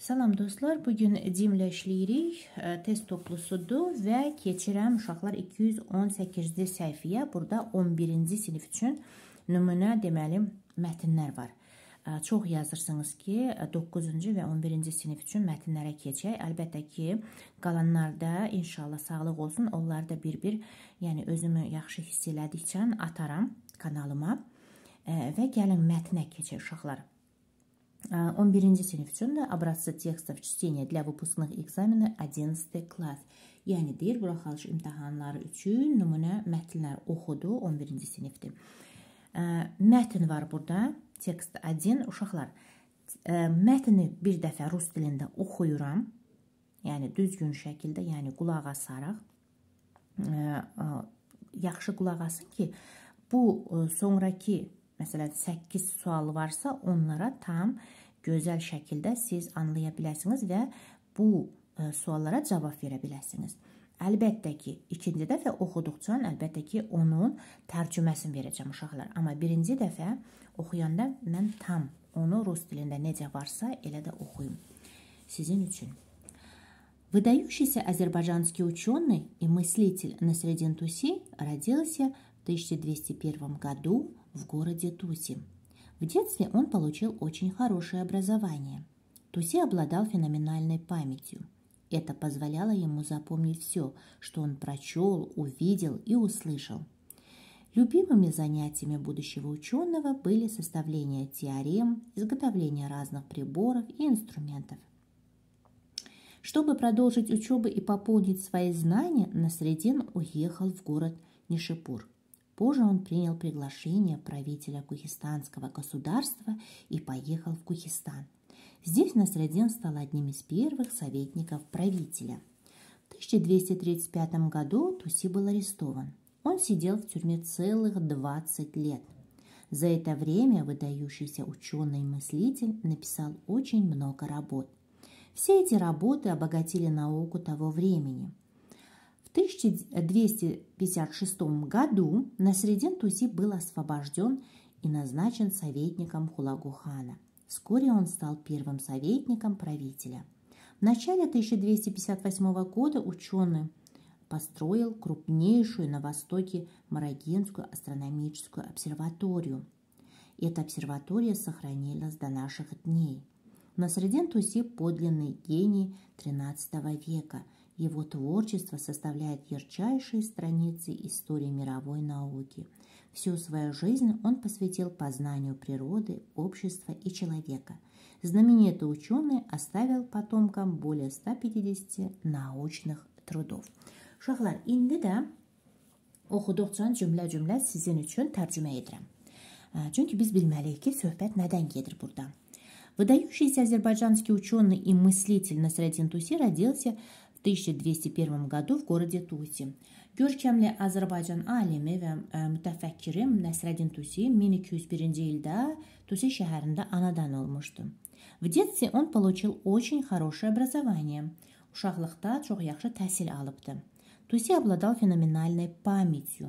Salam dostlar, bugün Dimlə işləyirik, e, test toplusudur və keçirəm uşaqlar 218-ci səhifəyə. Burada 11-ci sinif üçün nümunə deməli mətnlər var. E, çox yazırsınız ki, 9-cu e, və 11-ci sinif üçün mətnlərə keçək. Əlbəttə ki, qalanlarda inşallah sağlıq olsun, onları da bir-bir, yəni özümü yaxşı hiss elədikcə ataram kanalıma və gəlin mətnə keçək uşaqlar. 11 sinif üçün də abrazlı tekstov çüsteniya для выпускных экзameni 11 klass. Yəni deyir, bura xalç imtahanları üçün nümunə mətnlər oxudu 11-ci sinifdir. Mətn var burada, tekst 1. Uşaqlar, mətni bir dəfə rus dilində oxuyuram. Yəni düzgün şəkildə, yəni qulaq asaraq yaxşı qulaq asın ki, bu sonrakı məsələn 8 sual varsa, onlara tam gözəl şəkildə siz anlaya biləsiniz və bu ə, e, suallara cavab verə biləsiniz. Əlbəttə ki, ikinci dəfə oxuduqca əlbəttə ki, onun tərcüməsini verəcəm uşaqlar. Amma birinci dəfə oxuyanda mən tam onu rus dilində necə varsa elə də oxuyum sizin üçün. Выдающийся азербайджанский ученый и мыслитель Насреддин Туси родился в 1201 году в городе Туси. В детстве он получил очень хорошее образование. Туси обладал феноменальной памятью. Это позволяло ему запомнить все, что он прочел, увидел и услышал. Любимыми занятиями будущего ученого были составление теорем, изготовление разных приборов и инструментов. Чтобы продолжить учебу и пополнить свои знания, Насредин уехал в город Нишипур – Позже он принял приглашение правителя Кухистанского государства и поехал в Кухистан. Здесь Насреддин стал одним из первых советников правителя. В 1235 году Туси был арестован. Он сидел в тюрьме целых 20 лет. За это время выдающийся ученый мыслитель написал очень много работ. Все эти работы обогатили науку того времени. В 1256 году Насреддин Туси был освобожден и назначен советником Хулагу хана. Вскоре он стал первым советником правителя. В начале 1258 года ученый построил крупнейшую на востоке Марагинскую астрономическую обсерваторию. Эта обсерватория сохранилась до наших дней. Насреддин Туси – подлинный гений XIII века – его творчество составляет ярчайшие страницы истории мировой науки. Всю свою жизнь он посвятил познанию природы, общества и человека. Знаменитый ученый оставил потомкам более 150 научных трудов. Шахлар инде да oxuduqca cümlə-cümlə sizin üçün tərcümə edirəm. Çünki biz bilməliyik ki, söhbət nədən gedir burada. Выдающийся азербайджанский ученый и мыслитель Насреддин Туси родился в 1201 году в городе Туси. Görkəmli Azərbaycan alimi və mütəfəkkiri Nəsrəddin Tusi 1201-ci ildə Tusi şəhərində anadan olmuşdu. В детстве он получил очень хорошее образование. Uşaqlıqda çox yaxşı təhsil alıbdı. Tusi обладал fenomenalnay памятью.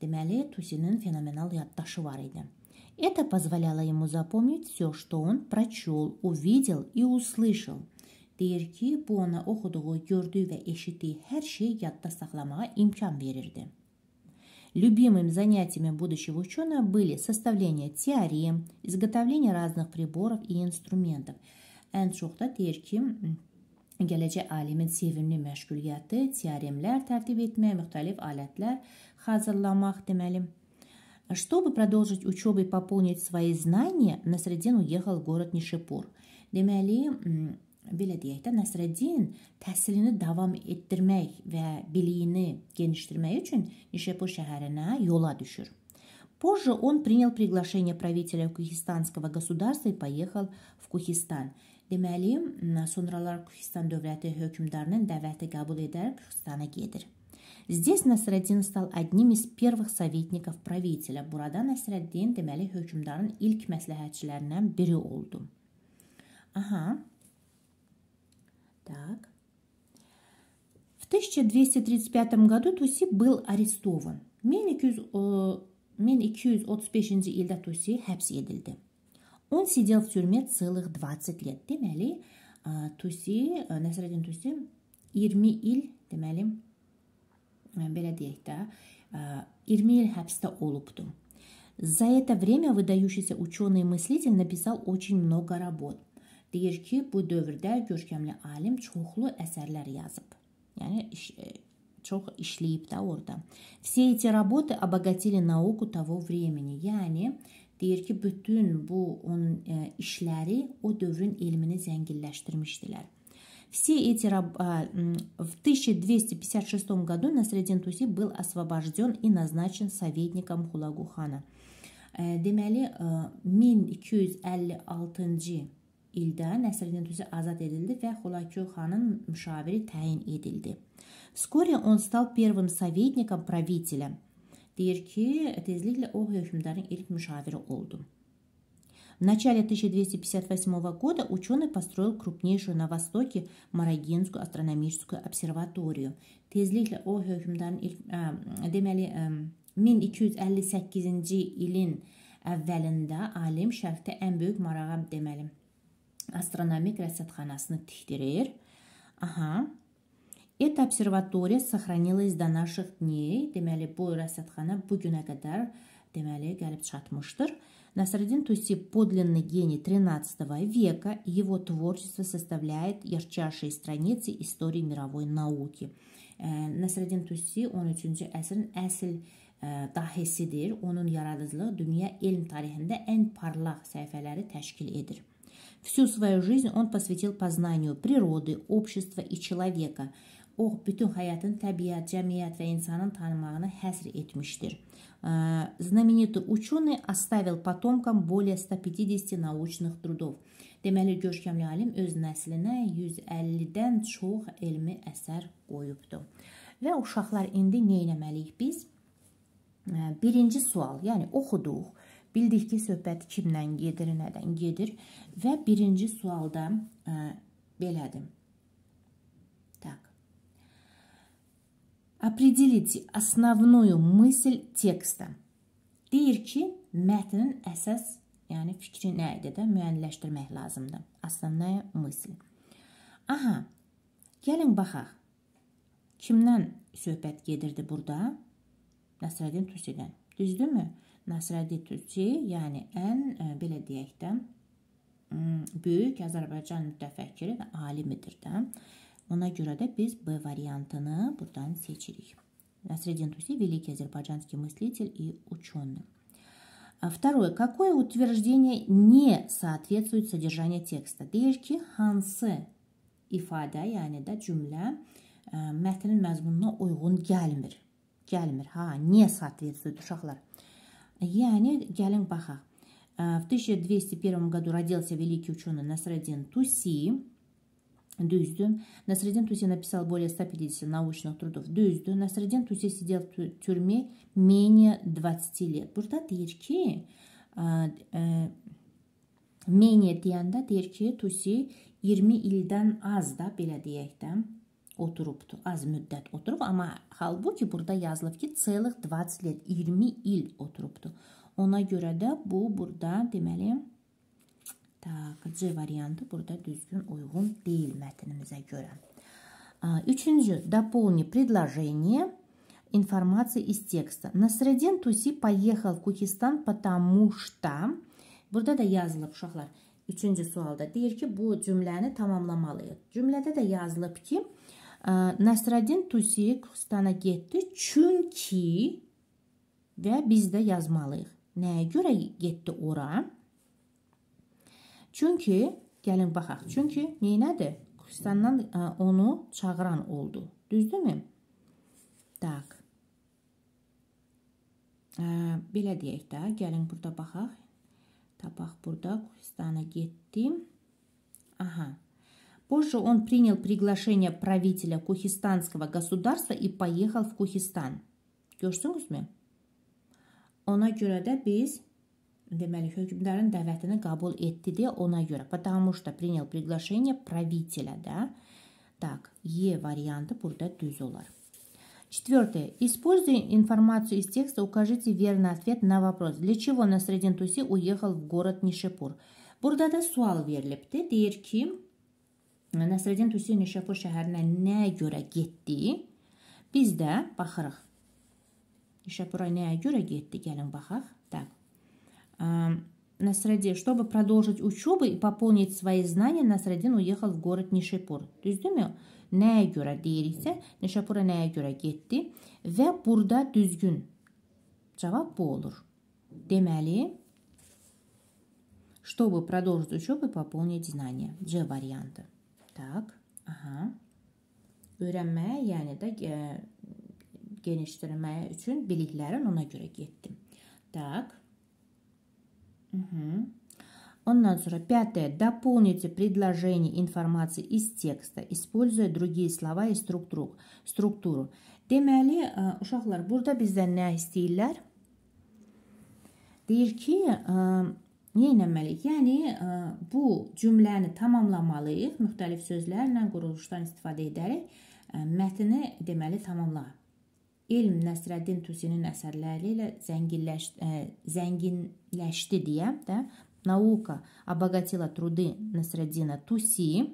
Deməli, Tusinin fenomenal yaddaşı var idi. Это позволяло ему запомнить все, что он прочел, увидел и услышал – Deyir ki, bu ona oxuduğu, gördüyü və eşitdiyi hər şeyi yadda saxlamağa imkan verirdi. Любимым занятиями будущего ученого были составление теорем, изготовление разных приборов и инструментов. Ən çox da deyir ki, gələcək alimin sevimli məşğuliyyəti teoremlər tərtib etmək, müxtəlif alətlər hazırlamaq deməli. Чтобы продолжить учебу и пополнить свои знания, Насреддин уехал в город Нишипур. Демели, belə deyək də Nəsrəddin təhsilini davam etdirmək və biliyini genişləndirmək üçün Nişapur şəhərinə yola düşür. Позже он принял приглашение правителя Кухистанского государства и поехал в Кухистан. Deməli, sonralar Кухистан dövləti hökmdarının dəvəti qəbul edərək Kухistana gedir. Здесь Насреддин стал одним из первых советников правителя. Burada Насреддин, deməli, hökmdarın ilk məsləhətçilərindən biri oldu. Aha, Так. В 1235 году Туси был арестован. 1235 yilda э, Туси həbs edildi. Он сидел в тюрьме целых 20 лет. Deməli, э, Туси, Nəsrəddin э, Туси 20 il, deməli, belə deyək də, 20 il həbsdə olubdu. За это время выдающийся ученый-мыслитель написал очень много работ – Deyir ki, bu dövrdə görkəmli alim çoxlu əsərlər yazıb. Yəni iş, e, çox işləyib də orada. Все эти работы обогатили науку того времени. Yəni deyir ki, bütün bu onun ə, e, işləri o dövrün elmini zənginləşdirmişdilər. Все эти в 1256 году Насреддин Туси был освобожден и назначен советником Хулагу хана. Deməli 1256-cı ildə Nəsrəddin Tusi azad edildi və Хулакё xanın müşaviri təyin edildi. Вскоре он стал первым советником правителя. Deyir ki, tezliklə o hökmdarın ilk müşaviri oldu. В начале 1258 года ученый построил крупнейшую на Востоке Марагинскую астрономическую обсерваторию. Tezliklə o hökmdarın ilk, ə, deməli, ə, 1258-ci ilin əvvəlində alim şərqdə ən böyük marağa deməli astronomik rəsədxanasını tikdirir. Aha. Эта обсерватория сохранилась до наших дней. Deməli, bu rəsədxana bu günə qədər deməli, gəlib çatmışdır. Насредин Туси подлинный гений XIII века, его творчество составляет ярчайшие страницы истории мировой науки. Э, Насредин Туси 13-cü əsrin əsl э, dahisidir. Onun yaradıcılığı dünya elm tarixində ən parlaq səhifələri təşkil edir. Всю свою жизнь он посвятил познанию природы, общества и человека. O bütün hayatını təbiət, cəmiyyət və insanın tanımağını həsr etmişdir. Э, знаменитый ученый оставил потомкам более 150 научных трудов. Deməli, görkəmli alim öz nəslinə 150-dən çox elmi əsər qoyubdu. Və uşaqlar indi nə etməliyik biz? Birinci sual, yəni oxuduq, Bildik ki, söhbət kimdən gedir, nədən gedir və birinci sualda ə, e, belədir. Так. Определите основную мысль текста. Deyir ki, mətnin əsas, yəni fikri nə idi də müəyyənləşdirmək lazımdır. Основная мысль. Aha. Gəlin baxaq. Kimdən söhbət gedirdi burada? Nəsrəddin Tusidən. Düzdürmü? nəsrədi Türkçi, yəni ən e, belə deyək hmm, də böyük Azərbaycan mütəfəkkiri və alimidir də. Ona görə də biz B variantını buradan seçirik. Насредин Туси – великий азербайджанский мыслитель и ученый. Второе. Какое утверждение не соответствует содержанию текста? Deyir ki, hansı ifadə, yəni də cümlə e, mətnin məzmununa uyğun gəlmir. Gəlmir. Ha, niyə соответствует uşaqlar? Yəni, gəlin baxaq. В 1201 году родился великий ученый Насрадин Туси. Дюздю. Насредин Туси написал более 150 научных трудов. Дюздю. Насредин Туси сидел в тюрьме менее 20 лет. Burada deyir ki, менее deyəndə deyir ki, Tusi 20 ildən az da belə deyək də oturubdu. Az müddət oturub, amma halbuki burada yazılıb ki, целых 20 лет, 20 il oturubdu. Ona görə də bu burada deməli tak C variantı burada düzgün uyğun deyil mətnimizə görə. Üçüncü, дополни предложение информации из текста. Насредин Туси поехал в Кукистан потому что Burada da yazılıb uşaqlar. Üçüncü sualda deyir ki, bu cümləni tamamlamalıyıq. Cümlədə də yazılıb ki, Nəsrəddin Tusi Kürstana getdi çünki və biz də yazmalıyıq. Nəyə görə getdi ora? Çünki gəlin baxaq. Çünki neynədi? Kürstandan onu çağıran oldu. Düzdürmü? Tak. Belə deyək də, gəlin burada baxaq. Tapaq burada Kürstana getdim. Aha. Позже он принял приглашение правителя Кухистанского государства и поехал в Кухистан. Gördünüz mü? Ona görə də biz deməli hökmdarın dəvətini qəbul etdi deyə ona görə. Потому что принял приглашение правителя, да? Так, Е варианты burada düz olar. Четвертое. Используя информацию из текста, укажите верный ответ на вопрос. Для чего на средин Туси уехал в город Нишепур? Бурдада суал верлепте verilibdi. Deyir Nəsrəddin Tusi Neşapur şəhərinə nəyə görə getdi? Biz də baxırıq. Неշапура nəyə görə getdi? Gəlin baxaq. Так. Насреди, чтобы продолжить учебу и пополнить свои знания, Насредин уехал в город Нишипур. Düzdürmü? Nəyə görə deyiriksə, Nişapura nəyə görə getdi və burada düzgün cavab bu olur. Deməli, чтобы продолжить учебу и пополнить знания. C variantı. Tak. Aha. Öyrənməyə, yəni də e, genişdirməyə üçün biliklərin ona görə getdim. Так. Угу. Ondan sonra пятое. Дополните предложение информации из текста, используя другие слова и структуру. структуру. Deməli, e, uşaqlar, burada bizdən nə istəyirlər? Deyir ki, e, Neynəməliyik? Yəni, e, bu cümləni tamamlamalıyıq müxtəlif sözlərlə, quruluşdan istifadə edərək e, mətni deməli tamamlayıq. İlm Nəsrəddin Tusinin əsərləri ilə zənginləş, ə, e, zənginləşdi deyə də Наука обогатила труды Насреддина Туси.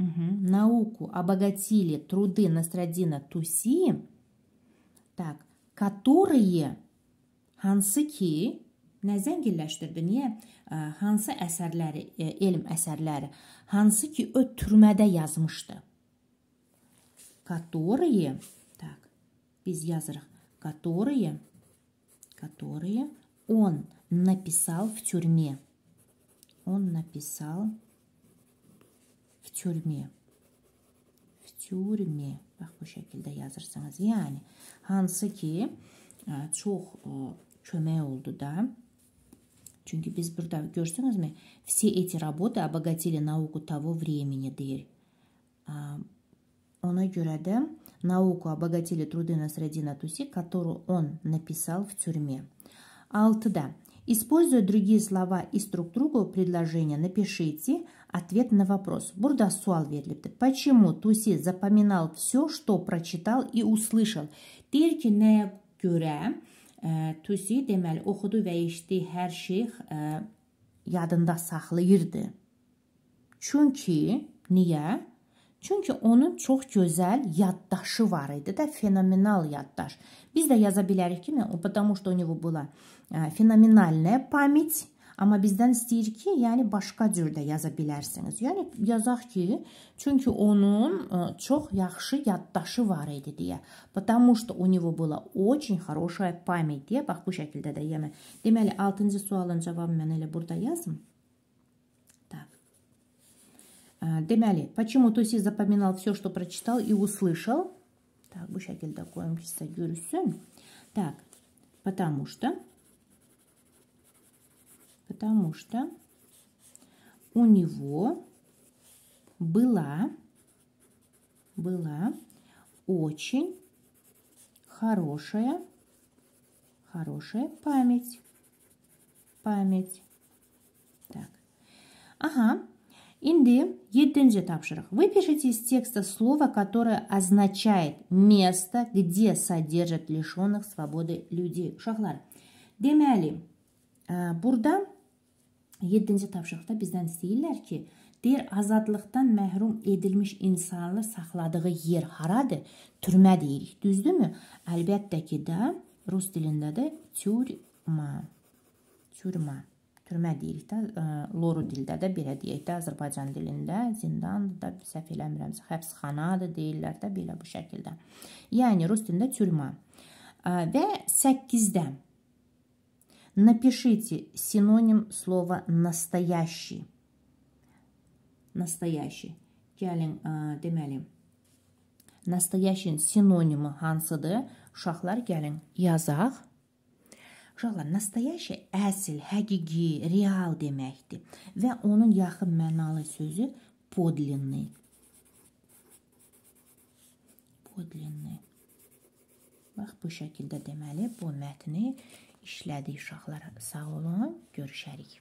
Угу. Науку обогатили труды Насреддина Туси, так, которые Хансыки Nə zənginləşdirdi? Niyə? E, hansı əsərləri, e, elm əsərləri, hansı ki, o türmədə yazmışdı. Которые, так, biz yazırıq. Которые, которые он написал в тюрьме. Он написал в тюрьме. В тюрьме. Bax, bu şəkildə yazırsınız. Yəni, hansı ki, e, çox kömək oldu da, Çünkü без burada gördünüz mü? Все эти работы обогатили науку того времени der. Ona göre науку обогатили труды на Насреддина Туси, которую он написал в тюрьме. Алтыда. Используя другие слова из друг структуру предложения, напишите ответ на вопрос. Бурда суал верлипті. Почему Туси запоминал все, что прочитал и услышал? Теркіне göre Tusi deməli oxudu və eşitdi hər şeyx yadında saxlayırdı. Çünki niyə? Çünki onun çox gözəl yaddaşı var idi də, fenomenal yaddaş. Biz də yaza bilərik ki, nə, потому что у него была fenomenalная память Amma bizdən istəyir ki, yəni başqa cürdə yaza bilərsiniz. Yəni yazaq ki, çünki onun e, çox yaxşı yaddaşı var idi deyə. Потому что у него была очень хорошая память deyə. Bax bu şəkildə də yəni. Deməli 6-cı sualın cavabı mən elə burada yazım. Э, Deməli, почему Туси запоминал все, что прочитал и услышал? Так, bu şəkildə qoyum ki, sizə görürsün. Так, потому что потому что у него была, была очень хорошая, хорошая память. Память. Так. Ага. Инди, единже тапширах. Вы пишите из текста слово, которое означает место, где содержат лишенных свободы людей. Шахлар. Демяли. Э, бурда 7-ci tapşırıqda bizdən istəyirlər ki, deyir, azadlıqdan məhrum edilmiş insanı saxladığı yer haradır? Türmə deyirik, düzdürmü? Əlbəttə ki də rus dilində də türma. Türma. Türmə deyirik də, ə, e, loru dildə də belə deyək də, Azərbaycan dilində zindandır da, səhv eləmirəmsə, həbsxanadır deyirlər də belə bu şəkildə. Yəni rus dilində türma. E, və 8-də Напишите синоним слова «настоящий». Настоящий. Gəlin, ə, deməli, nastoyashin sinonimi hansıdır? Uşaqlar gəlin, yazaq. Uşaqlar, nastoyashi əsl, həqiqi, real deməkdir və onun yaxın mənalı sözü podlinni. Podlinni. Bax bu şəkildə deməli bu mətni işlədi uşaqlar. Sağ olun, görüşərik.